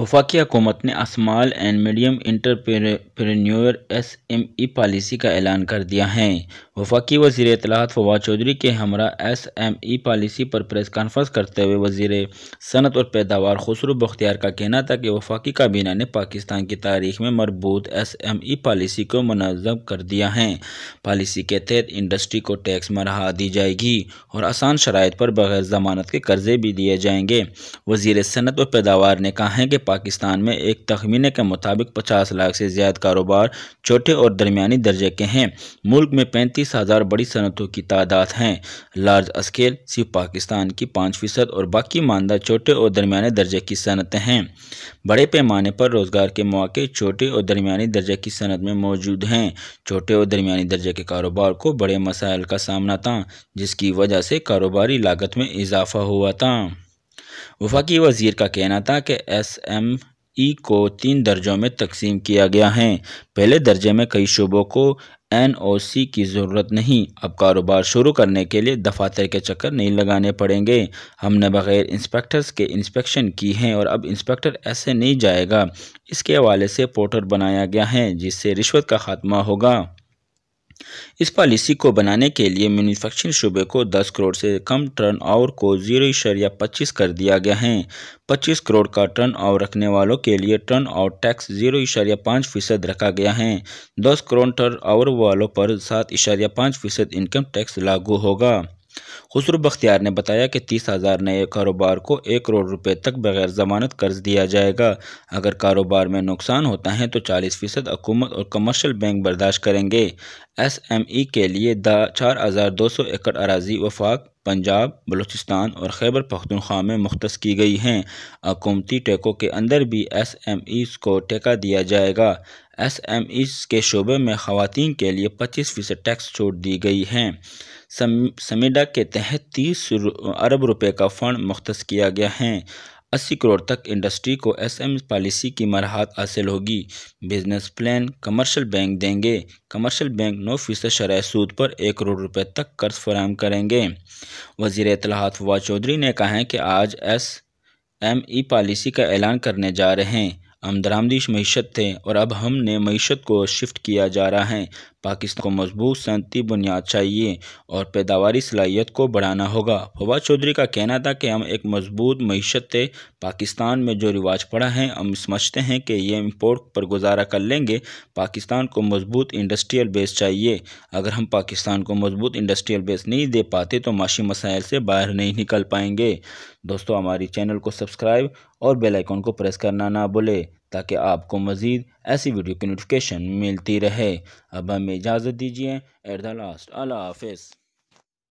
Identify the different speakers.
Speaker 1: वफाकी हकूमत ने small and medium entrepreneur S M E policy का ऐलान कर दिया है वफाकी वजीर अतलात फवाद चौधरी के हमरा एस एम ई पॉलिसी पर प्रेस कॉन्फ्रेंस करते हुए वजीर सनत और पैदावार खसरू बख्तियार का कहना था कि वफाकी काबीना ने पाकिस्तान की तारीख में मरबूत एस एम ई पॉलिसी को मनजम कर दिया है पॉलिसी के तहत इंडस्ट्री को टैक्स मरहा दी जाएगी और आसान शराइ पर बगैर जमानत के कर्जे भी दिए जाएंगे वजीर सनत और पैदावार ने कहा है कि पाकिस्तान में एक तखमीने के मुताबिक पचास लाख से ज़्यादा कारोबार छोटे और दरमियानी दर्जे के हैं मुल्क में पैंतीस हज़ार बड़ी सनतों की तादाद हैं लार्ज स्केल सिर्फ पाकिस्तान की पाँच फ़ीसद और बाकी मानदा छोटे और दरमियाने दर्जे की सनतें हैं बड़े पैमाने पर रोज़गार के मौके छोटे और दरमियानी दर्जे की सनत में मौजूद हैं छोटे और दरमियानी दर्जे के कारोबार को बड़े मसाइल का सामना था जिसकी वजह से कारोबारी लागत में इजाफा हुआ था वफाकी वजीर का कहना था कि एस एम ई को तीन दर्जों में तकसीम किया गया है पहले दर्जे में कई शोबों को एन ओ सी की ज़रूरत नहीं अब कारोबार शुरू करने के लिए दफातर के चक्कर नहीं लगाने पड़ेंगे हमने बग़ैर इंस्पेक्टर्स के इंस्पेक्शन की हैं और अब इंस्पेक्टर ऐसे नहीं जाएगा इसके हवाले से पोर्टल बनाया गया है जिससे रिश्वत का खात्मा होगा इस पॉलिसी को बनाने के लिए मैन्युफैक्चरिंग शुबे को 10 करोड़ से कम टर्न ओवर को जीरो इशरिया पच्चीस कर दिया गया है 25 करोड़ का टर्न ओवर रखने वालों के लिए टर्न ओवर टैक्स जीरो इशारिया पाँच फीसद रखा गया है 10 करोड़ टर्न ओवर वालों पर सात इशारिया पाँच फीसद इनकम टैक्स लागू होगा खसरू बख्तियार ने बताया कि तीस हज़ार नए कारोबार को एक करोड़ रुपये तक बगैर जमानत कर्ज दिया जाएगा अगर कारोबार में नुकसान होता है तो चालीस फ़ीसद हकूमत और कमर्शल बैंक बर्दाश्त करेंगे एस एम ई के लिए दा चार हज़ार दो सौ एकड़ अराजी वफाक पंजाब बलूचिस्तान और खैबर पख्तनख्वा में मुख्त की गई हैं हकूमती टेकों के अंदर भी एस एम ईज़ को टेका दिया जाएगा एस एम ईज़ के शोबे में खातन के लिए पच्चीस फ़ीसद टैक्स छूट दी गई हैं समीडा के तहत तीस अरब रुपये का फ़ंड मुख्त किया गया है अस्सी करोड़ तक इंडस्ट्री को एसएम पॉलिसी की मरहत हासिल होगी बिजनेस प्लान कमर्शियल बैंक देंगे कमर्शियल बैंक नौ फीसद शराय सूद पर एक करोड़ रुपए तक कर्ज फराम करेंगे वजीर इतलाहत फवाद चौधरी ने कहा है कि आज एस एम ई पॉलिसी का ऐलान करने जा रहे हैं हम दरामदीश मीशत थे और अब हमने मीशत को शिफ्ट किया जा रहा है पाकिस्तान को मजबूत सनती बुनियाद चाहिए और पैदावारी सलाहियत को बढ़ाना होगा फवाद चौधरी का कहना था कि हम एक मजबूत मीशत थे पाकिस्तान में जो रिवाज पड़ा है हम समझते हैं कि ये इम्पोर्ट पर गुजारा कर लेंगे पाकिस्तान को मजबूत इंडस्ट्रियल बेस चाहिए अगर हम पाकिस्तान को मजबूत इंडस्ट्रियल बेस नहीं दे पाते तो माशी मसाइल से बाहर नहीं निकल पाएंगे दोस्तों हमारी चैनल को सब्सक्राइब और बेल आइकॉन को प्रेस करना ना भूले ताकि आपको मज़ीद ऐसी वीडियो की नोटिफिकेशन मिलती रहे अब हमें इजाज़त दीजिए एट द लास्ट अल्लाह हाफिज़